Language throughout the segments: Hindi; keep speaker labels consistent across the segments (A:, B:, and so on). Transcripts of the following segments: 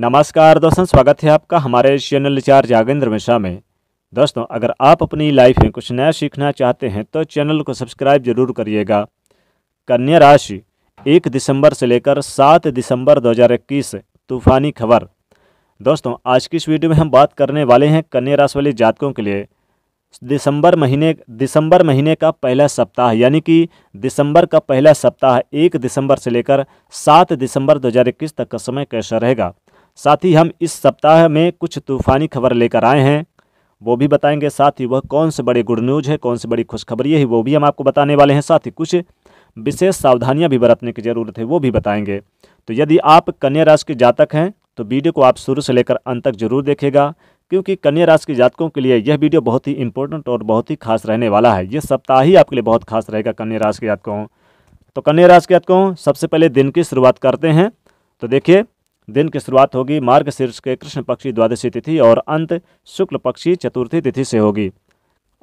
A: नमस्कार दोस्तों स्वागत है आपका हमारे चैनल चार जागेंद्र मिश्रा में दोस्तों अगर आप अपनी लाइफ में कुछ नया सीखना चाहते हैं तो चैनल को सब्सक्राइब जरूर करिएगा कन्या राशि एक दिसंबर से लेकर सात दिसंबर 2021 तूफानी खबर दोस्तों आज की इस वीडियो में हम बात करने वाले हैं कन्या राशि वाले जातकों के लिए दिसंबर महीने दिसंबर महीने का पहला सप्ताह यानी कि दिसंबर का पहला सप्ताह एक दिसंबर से लेकर सात दिसंबर 2021 तक का समय कैसा रहेगा साथ ही हम इस सप्ताह में कुछ तूफानी खबर लेकर आए हैं वो भी बताएंगे साथ ही वह कौन से बड़े गुड न्यूज है कौन से बड़ी खुशखबरी है वो भी हम आपको बताने वाले हैं साथ ही कुछ विशेष सावधानियां भी बरतने की ज़रूरत है वो भी बताएंगे तो यदि आप कन्या राशि के जातक हैं तो वीडियो को आप शुरू से लेकर अंत तक जरूर देखेगा क्योंकि कन्या राशि के जातकों के लिए यह वीडियो बहुत ही इंपॉर्टेंट और बहुत ही खास रहने वाला है ये सप्ताह ही आपके लिए बहुत खास रहेगा कन्या राशि के जातकों तो कन्या राशि के जातकों सबसे पहले दिन की शुरुआत करते हैं तो देखिए दिन की शुरुआत होगी मार्ग शीर्ष के कृष्ण पक्षी द्वादशी तिथि और अंत शुक्ल पक्षी चतुर्थी तिथि से होगी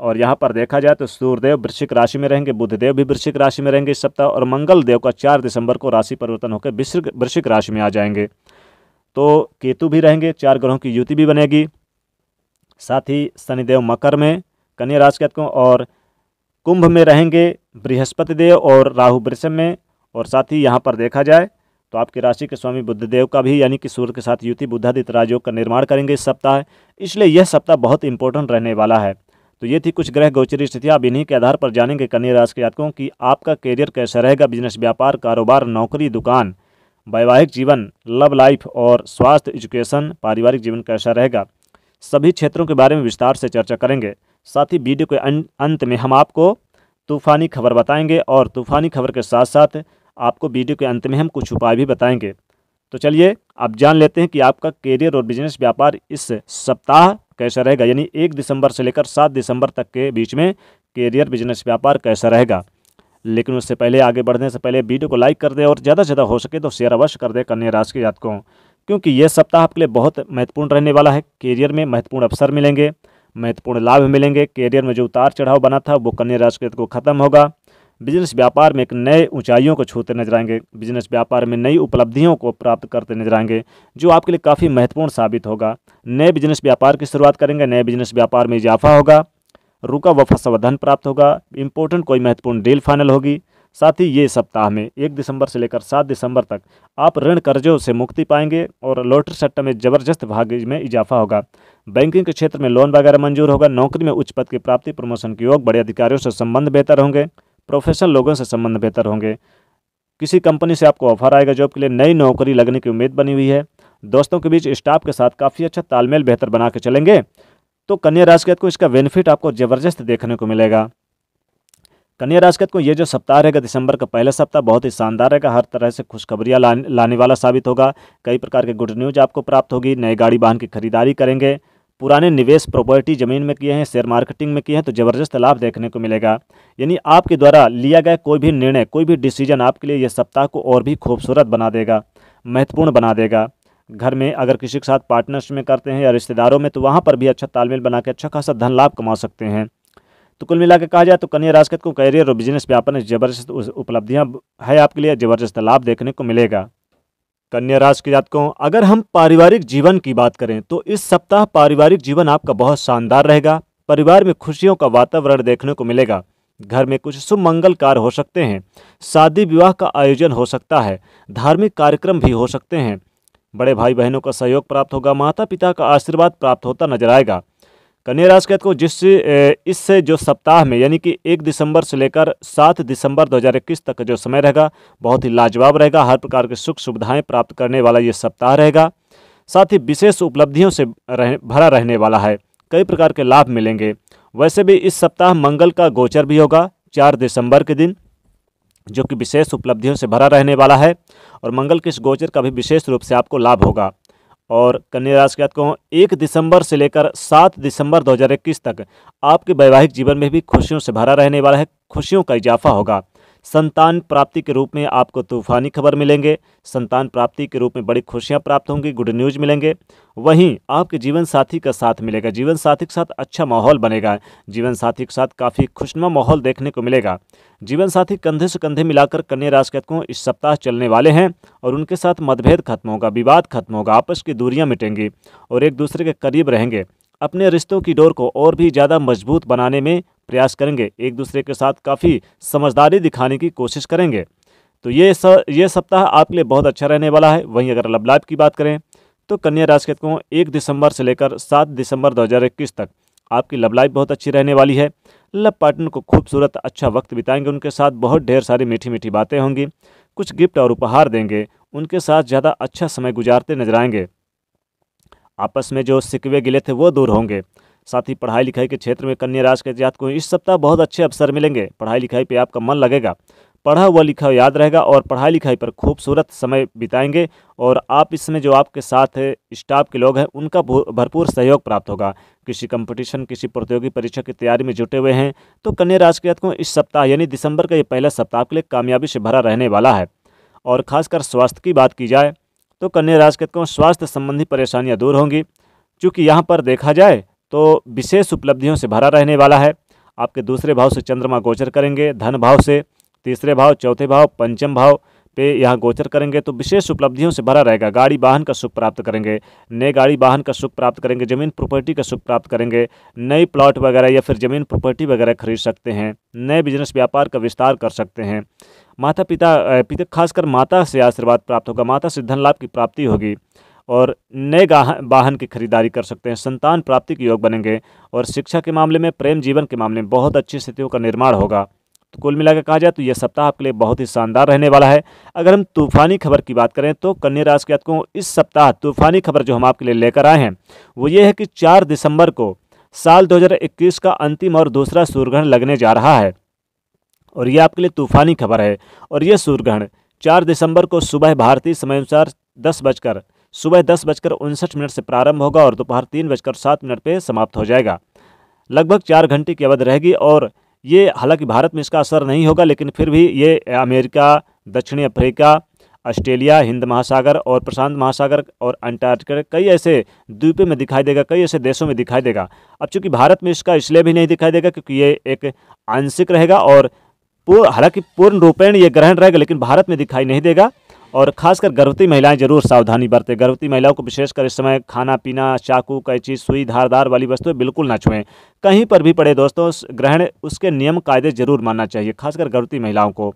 A: और यहाँ पर देखा जाए तो सूर्यदेव वृश्चिक राशि में रहेंगे बुधदेव भी वृश्चिक राशि में रहेंगे इस सप्ताह और मंगल देव का चार दिसंबर को राशि परिवर्तन होकर वृश्चिक वृश्चिक राशि में आ जाएंगे तो केतु भी रहेंगे चार ग्रहों की युति भी बनेगी साथ ही शनिदेव मकर में कन्या राशि के और कुंभ में रहेंगे बृहस्पति देव और राहु वृषभ में और साथ ही यहाँ पर देखा जाए तो आपकी राशि के स्वामी बुद्धदेव का भी यानी कि सूर्य के साथ युति बुद्धादित्य राजयोग का निर्माण करेंगे इस सप्ताह इसलिए यह सप्ताह बहुत इंपॉर्टेंट रहने वाला है तो ये थी कुछ ग्रह गोचरी स्थितियाँ आप इन्हीं के आधार पर जानेंगे कन्या राशि के जातकों की आपका करियर कैसा रहेगा बिजनेस व्यापार कारोबार नौकरी दुकान वैवाहिक जीवन लव लाइफ और स्वास्थ्य एजुकेशन पारिवारिक जीवन कैसा रहेगा सभी क्षेत्रों के बारे में विस्तार से चर्चा करेंगे साथ ही वीडियो के अं-, अंत में हम आपको तूफानी खबर बताएंगे और तूफानी खबर के साथ साथ आपको वीडियो के अंत में हम कुछ उपाय भी बताएंगे तो चलिए आप जान लेते हैं कि आपका करियर और बिजनेस व्यापार इस सप्ताह कैसा रहेगा यानी एक दिसंबर से लेकर सात दिसंबर तक के बीच में करियर बिजनेस व्यापार कैसा रहेगा लेकिन उससे पहले आगे बढ़ने से पहले वीडियो को लाइक कर दें और ज़्यादा से ज़्यादा हो सके तो शेयर अवश्य कर दें कन्या राशि के जातकों क्योंकि ये सप्ताह आपके लिए बहुत महत्वपूर्ण रहने वाला है कैरियर में महत्वपूर्ण अवसर मिलेंगे महत्वपूर्ण लाभ मिलेंगे कैरियर में जो उतार चढ़ाव बना था वो कन्या राशि को खत्म होगा बिजनेस व्यापार में एक नए ऊंचाइयों को छूते नजर आएंगे बिजनेस व्यापार में नई उपलब्धियों को प्राप्त करते नजर आएंगे जो आपके लिए काफ़ी महत्वपूर्ण साबित होगा नए बिजनेस व्यापार की शुरुआत करेंगे नए बिजनेस व्यापार में इजाफा होगा रुका व फसा धन प्राप्त होगा इंपॉर्टेंट कोई महत्वपूर्ण डील फाइनल होगी साथ ही ये सप्ताह में एक दिसंबर से लेकर सात दिसंबर तक आप ऋण कर्जों से मुक्ति पाएंगे और लॉटरी सट्टा में जबरदस्त भाग्य में इजाफा होगा बैंकिंग के क्षेत्र में लोन वगैरह मंजूर होगा नौकरी में उच्च पद की प्राप्ति प्रमोशन के योग बड़े अधिकारियों से संबंध बेहतर होंगे प्रोफेशनल लोगों से संबंध बेहतर होंगे किसी कंपनी से आपको ऑफर आएगा जॉब के लिए नई नौकरी लगने की उम्मीद बनी हुई है दोस्तों के बीच स्टाफ के साथ काफ़ी अच्छा तालमेल बेहतर बना के चलेंगे तो कन्या राशि को इसका बेनिफिट आपको ज़बरदस्त देखने को मिलेगा कन्या राशि को ये जो सप्ताह रहेगा दिसंबर का पहला सप्ताह बहुत ही शानदार रहेगा हर तरह से खुशखबरियाँ लाने वाला साबित होगा कई प्रकार के गुड न्यूज आपको प्राप्त होगी नई गाड़ी वाहन की खरीदारी करेंगे पुराने निवेश प्रॉपर्टी ज़मीन में किए हैं शेयर मार्केटिंग में किए हैं तो ज़बरदस्त लाभ देखने को मिलेगा यानी आपके द्वारा लिया गया कोई भी निर्णय कोई भी डिसीजन आपके लिए यह सप्ताह को और भी खूबसूरत बना देगा महत्वपूर्ण बना देगा घर में अगर किसी के साथ पार्टनरशिप में करते हैं या रिश्तेदारों में तो वहाँ पर भी अच्छा तालमेल बना के अच्छा खासा धन लाभ कमा सकते हैं तो कुल मिलाकर कहा जाए तो कन्या राजकत को करियर और बिजनेस व्यापार में जबरदस्त उपलब्धियाँ है आपके लिए जबरदस्त लाभ देखने को मिलेगा कन्या राशि के जातकों अगर हम पारिवारिक जीवन की बात करें तो इस सप्ताह पारिवारिक जीवन आपका बहुत शानदार रहेगा परिवार में खुशियों का वातावरण देखने को मिलेगा घर में कुछ शुभ मंगल कार्य हो सकते हैं शादी विवाह का आयोजन हो सकता है धार्मिक कार्यक्रम भी हो सकते हैं बड़े भाई बहनों का सहयोग प्राप्त होगा माता पिता का आशीर्वाद प्राप्त होता नजर आएगा कन्या राशि के को जिस इस जो सप्ताह में यानी कि एक दिसंबर से लेकर सात दिसंबर 2021 तक जो समय रहेगा बहुत ही लाजवाब रहेगा हर प्रकार की सुख सुविधाएं प्राप्त करने वाला ये सप्ताह रहेगा साथ ही विशेष उपलब्धियों से रह, भरा रहने वाला है कई प्रकार के लाभ मिलेंगे वैसे भी इस सप्ताह मंगल का गोचर भी होगा चार दिसंबर के दिन जो कि विशेष उपलब्धियों से भरा रहने वाला है और मंगल के इस गोचर का भी विशेष रूप से आपको लाभ होगा और कन्या राशि बात कहूँ एक दिसंबर से लेकर सात दिसंबर 2021 तक आपके वैवाहिक जीवन में भी खुशियों से भरा रहने वाला है खुशियों का इजाफा होगा संतान प्राप्ति के रूप में आपको तूफानी खबर मिलेंगे संतान प्राप्ति के रूप में बड़ी खुशियां प्राप्त होंगी गुड न्यूज मिलेंगे वहीं आपके जीवन साथी का साथ मिलेगा जीवन साथी के साथ अच्छा माहौल बनेगा जीवन साथी के साथ काफ़ी खुशनुमा माहौल देखने को मिलेगा जीवन साथी कंधे से कंधे मिलाकर कन्या राशि को इस सप्ताह चलने वाले हैं और उनके साथ मतभेद खत्म होगा विवाद खत्म होगा आपस की दूरियाँ मिटेंगी और एक दूसरे के करीब रहेंगे अपने रिश्तों की डोर को और भी ज़्यादा मजबूत बनाने में प्रयास करेंगे एक दूसरे के साथ काफ़ी समझदारी दिखाने की कोशिश करेंगे तो ये स, ये सप्ताह आपके लिए बहुत अच्छा रहने वाला है वहीं अगर लव लाइफ की बात करें तो कन्या राशि को एक दिसंबर से लेकर सात दिसंबर 2021 तक आपकी लव लाइफ बहुत अच्छी रहने वाली है लव पार्टनर को खूबसूरत अच्छा वक्त बिताएंगे उनके साथ बहुत ढेर सारी मीठी मीठी बातें होंगी कुछ गिफ्ट और उपहार देंगे उनके साथ ज़्यादा अच्छा समय गुजारते नजर आएंगे आपस में जो सिकवे गिले थे वो दूर होंगे साथ ही पढ़ाई लिखाई के क्षेत्र में कन्या राशि के जात को इस सप्ताह बहुत अच्छे अवसर मिलेंगे पढ़ाई लिखाई पर आपका मन लगेगा पढ़ा हुआ लिखा याद रहेगा और पढ़ाई लिखाई पर खूबसूरत समय बिताएंगे और आप इसमें जो आपके साथ स्टाफ के लोग हैं उनका भरपूर सहयोग प्राप्त होगा किसी कंपटीशन किसी प्रतियोगी परीक्षा की तैयारी में जुटे हुए हैं तो कन्या राशि जातकों इस सप्ताह यानी दिसंबर का ये पहला सप्ताह के लिए कामयाबी से भरा रहने वाला है और खासकर स्वास्थ्य की बात की जाए तो कन्या राशि को स्वास्थ्य संबंधी परेशानियाँ दूर होंगी चूँकि यहाँ पर देखा जाए तो विशेष उपलब्धियों से भरा रहने वाला है आपके दूसरे भाव से चंद्रमा गोचर करेंगे धन भाव से तीसरे भाव चौथे भाव पंचम भाव पे यहाँ गोचर करेंगे तो विशेष उपलब्धियों से भरा रहेगा गाड़ी वाहन का सुख प्राप्त करेंगे नए गाड़ी वाहन का सुख प्राप्त करेंगे जमीन प्रॉपर्टी का सुख प्राप्त करेंगे नए प्लॉट वगैरह या फिर जमीन प्रॉपर्टी वगैरह खरीद सकते हैं नए बिजनेस व्यापार का विस्तार कर सकते हैं माता पिता पिता खासकर माता से आशीर्वाद प्राप्त होगा माता से धन लाभ की प्राप्ति होगी और नए वाहन की खरीदारी कर सकते हैं संतान प्राप्ति के योग बनेंगे और शिक्षा के मामले में प्रेम जीवन के मामले में बहुत अच्छी स्थितियों का निर्माण होगा तो कुल मिलाकर कहा जाए तो यह सप्ताह आपके लिए बहुत ही शानदार रहने वाला है अगर हम तूफानी खबर की बात करें तो कन्या राशि के जातकों इस सप्ताह तूफानी खबर जो हम आपके लिए लेकर आए हैं वो ये है कि चार दिसंबर को साल 2021 का अंतिम और दूसरा सूर्यग्रहण लगने जा रहा है और यह आपके लिए तूफानी खबर है और यह सूर्यग्रहण चार दिसंबर को सुबह भारतीय समय अनुसार दस बजकर सुबह दस बजकर उनसठ मिनट से प्रारंभ होगा और दोपहर तीन बजकर सात मिनट पर समाप्त हो जाएगा लगभग चार घंटे की अवधि रहेगी और ये हालांकि भारत में इसका असर नहीं होगा लेकिन फिर भी ये अमेरिका दक्षिणी अफ्रीका ऑस्ट्रेलिया हिंद महासागर और प्रशांत महासागर और अंटार्कटिका कई ऐसे द्वीपों में दिखाई देगा कई ऐसे देशों में दिखाई देगा अब चूंकि भारत में इसका इसलिए भी नहीं दिखाई देगा क्योंकि ये एक आंशिक रहेगा और पूर्ण हालांकि पूर्ण रूपेण ये ग्रहण रहेगा लेकिन भारत में दिखाई नहीं देगा और खासकर गर्भवती महिलाएं जरूर सावधानी बरतें गर्भवती महिलाओं को विशेषकर इस समय खाना पीना चाकू कैची सुई धारदार वाली वस्तुएं बिल्कुल ना छुएं कहीं पर भी पड़े दोस्तों ग्रहण उसके नियम कायदे जरूर मानना चाहिए खासकर गर्भवती महिलाओं को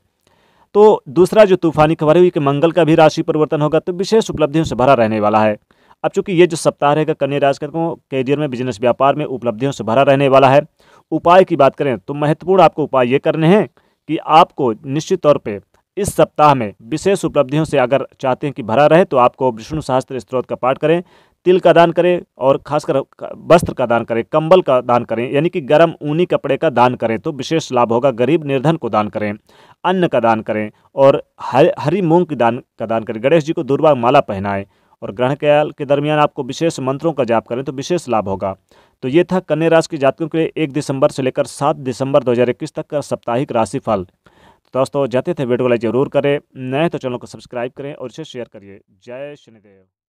A: तो दूसरा जो तूफानी खबर हुई कि मंगल का भी राशि परिवर्तन होगा तो विशेष उपलब्धियों से भरा रहने वाला है अब चूंकि ये जो सप्ताह रहेगा कन्या राशि कैरियर में बिजनेस व्यापार में उपलब्धियों से भरा रहने वाला है उपाय की बात करें तो महत्वपूर्ण आपको उपाय ये करने हैं कि आपको निश्चित तौर पर इस सप्ताह में विशेष उपलब्धियों से अगर चाहते हैं कि भरा रहे तो आपको विष्णु सहस्त्र स्त्रोत का पाठ करें तिल का दान करें और खासकर वस्त्र का दान करें कंबल का दान करें यानी कि गर्म ऊनी कपड़े का दान करें तो विशेष लाभ होगा गरीब निर्धन को दान करें अन्न का दान करें और हरी मूंग की दान का दान करें गणेश जी को दुर्वा माला पहनाएं और ग्रहण काल के दरमियान आपको विशेष मंत्रों का जाप करें तो विशेष लाभ होगा तो ये था कन्या राशि के जातकों के लिए एक दिसंबर से लेकर सात दिसंबर दो तक का साप्ताहिक राशिफल दोस्तों जाते थे वीडियो को लाइक जरूर करें नए तो चैनल को सब्सक्राइब करें और इसे शेयर करिए जय शनिदेव